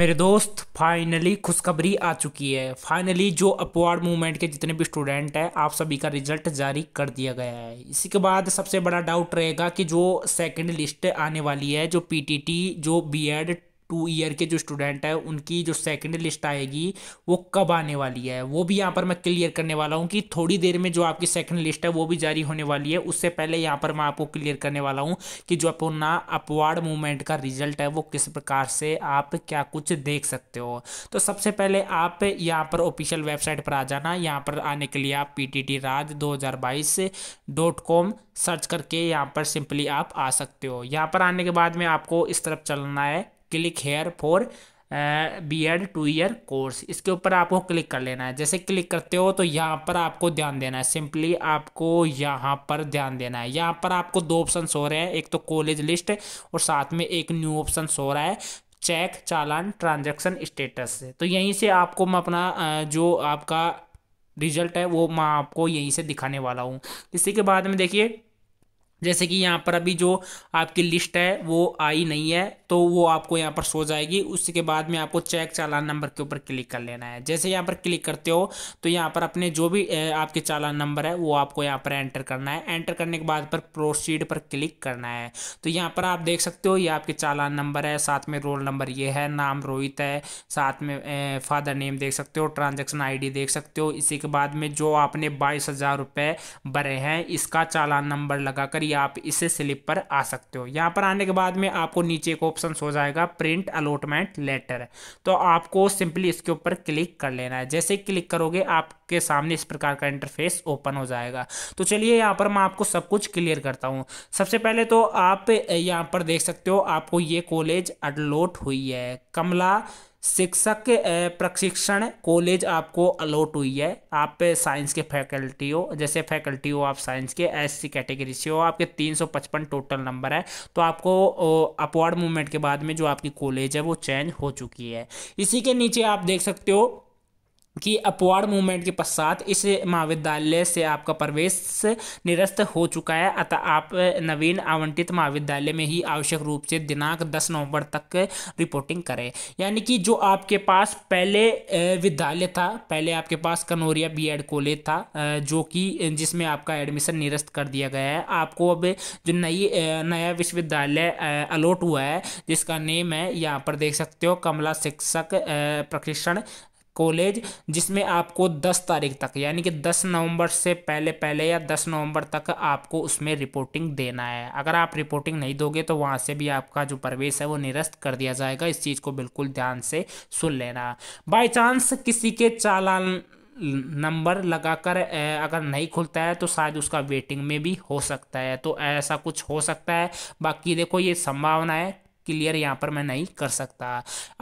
मेरे दोस्त फाइनली खुशखबरी आ चुकी है फाइनली जो अपवार्ड मूवमेंट के जितने भी स्टूडेंट हैं आप सभी का रिजल्ट जारी कर दिया गया है इसी के बाद सबसे बड़ा डाउट रहेगा कि जो सेकंड लिस्ट आने वाली है जो पीटीटी जो बीएड टू ईयर के जो स्टूडेंट है उनकी जो सेकेंड लिस्ट आएगी वो कब आने वाली है वो भी यहाँ पर मैं क्लियर करने वाला हूँ कि थोड़ी देर में जो आपकी सेकेंड लिस्ट है वो भी जारी होने वाली है उससे पहले यहाँ पर मैं आपको क्लियर करने वाला हूँ कि जो अपना अपवार्ड मूवमेंट का रिजल्ट है वो किस प्रकार से आप क्या कुछ देख सकते हो तो सबसे पहले आप यहाँ पर ऑफिशियल वेबसाइट पर आ जाना यहाँ पर आने के लिए आप पी टी टी राज दो हज़ार बाईस डॉट कॉम सर्च करके यहाँ पर सिंपली आप आ सकते हो यहाँ पर आने के बाद में आपको इस तरफ चलना है click here for B Ed two year course इसके ऊपर आपको क्लिक कर लेना है जैसे क्लिक करते हो तो यहाँ पर आपको ध्यान देना है सिंपली आपको यहाँ पर ध्यान देना है यहाँ पर आपको दो ऑप्शन हो रहे हैं एक तो कॉलेज लिस्ट और साथ में एक न्यू ऑप्शन हो रहा है चेक चालान ट्रांजैक्शन स्टेटस तो यहीं से आपको मैं अपना जो आपका रिजल्ट है वो मैं आपको यहीं से दिखाने वाला हूँ इसी के बाद में देखिए जैसे कि यहाँ पर अभी जो आपकी लिस्ट है वो आई नहीं है तो वो आपको यहाँ पर सो जाएगी उसके बाद में आपको चेक चालान नंबर के ऊपर क्लिक कर लेना है जैसे यहाँ पर क्लिक करते हो तो यहाँ पर अपने जो भी आपके चालान नंबर है वो आपको यहाँ पर एंटर करना है एंटर करने के बाद पर प्रोसीड पर क्लिक करना है तो यहाँ पर आप देख सकते हो ये आपके चालान नंबर है साथ में रोल नंबर ये है नाम रोहित है साथ में फादर नेम देख सकते हो ट्रांजेक्शन आई देख सकते हो इसी के बाद में जो आपने बाईस हज़ार रुपये भरे हैं इसका चालान नंबर लगाकर यहाँ पे इसे स्लिप पर आ सकते हो यहाँ पर आने के बाद में आपको नीचे एक ऑप्शन हो जाएगा प्रिंट अलॉटमेंट लेटर तो आपको सिंपली इसके ऊपर क्लिक कर लेना है जैसे क्लिक करोगे आपके सामने इस प्रकार का इंटरफेस ओपन हो जाएगा तो चलिए यहाँ पर मैं आपको सब कुछ क्लियर करता हूँ सबसे पहले तो आप यहाँ पर देख सकते हो आपको ये कॉलेज अडलोट हुई है कमला शिक्षक प्रशिक्षण कॉलेज आपको अलॉट हुई है आप साइंस के फैकल्टी हो जैसे फैकल्टी हो आप साइंस के एस सी कैटेगरी से हो आपके तीन सौ पचपन टोटल नंबर है तो आपको अपवार्ड मूवमेंट के बाद में जो आपकी कॉलेज है वो चेंज हो चुकी है इसी के नीचे आप देख सकते हो कि अपवार्ड मूवमेंट के पश्चात इस महाविद्यालय से आपका प्रवेश निरस्त हो चुका है अतः आप नवीन आवंटित महाविद्यालय में ही आवश्यक रूप से दिनांक 10 नवंबर तक रिपोर्टिंग करें यानी कि जो आपके पास पहले विद्यालय था पहले आपके पास कनोरिया बीएड कॉलेज था जो कि जिसमें आपका एडमिशन निरस्त कर दिया गया है आपको अब जो नई नया विश्वविद्यालय अलॉट हुआ है जिसका नेम है यहाँ पर देख सकते हो कमला शिक्षक प्रशिक्षण कॉलेज जिसमें आपको 10 तारीख तक यानी कि 10 नवंबर से पहले पहले या 10 नवंबर तक आपको उसमें रिपोर्टिंग देना है अगर आप रिपोर्टिंग नहीं दोगे तो वहाँ से भी आपका जो प्रवेश है वो निरस्त कर दिया जाएगा इस चीज़ को बिल्कुल ध्यान से सुन लेना बाई चांस किसी के चालान नंबर लगाकर अगर नहीं खुलता है तो शायद उसका वेटिंग में भी हो सकता है तो ऐसा कुछ हो सकता है बाकी देखो ये संभावना है क्लियर यहाँ पर मैं नहीं कर सकता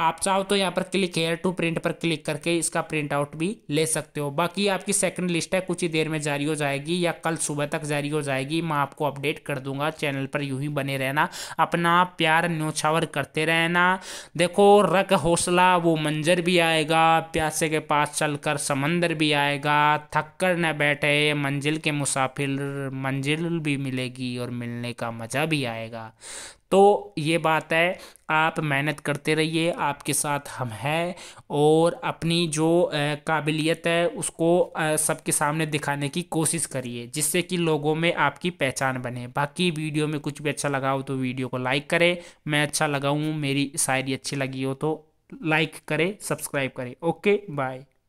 आप चाहो तो यहाँ पर क्लिक हेयर टू प्रिंट पर क्लिक करके इसका प्रिंट आउट भी ले सकते हो बाकी आपकी सेकंड लिस्ट है कुछ ही देर में जारी हो जाएगी या कल सुबह तक जारी हो जाएगी मैं आपको अपडेट कर दूंगा चैनल पर यूं ही बने रहना अपना प्यार न्योछावर करते रहना देखो रख हौसला वो मंजर भी आएगा प्यासे के पास चल समंदर भी आएगा थक्कर न बैठे मंजिल के मुसाफिर मंजिल भी मिलेगी और मिलने का मज़ा भी आएगा तो ये बात है आप मेहनत करते रहिए आपके साथ हम हैं और अपनी जो काबिलियत है उसको सबके सामने दिखाने की कोशिश करिए जिससे कि लोगों में आपकी पहचान बने बाकी वीडियो में कुछ भी अच्छा लगा हो तो वीडियो को लाइक करें मैं अच्छा लगा हूँ मेरी शायरी अच्छी लगी हो तो लाइक करें सब्सक्राइब करें ओके बाय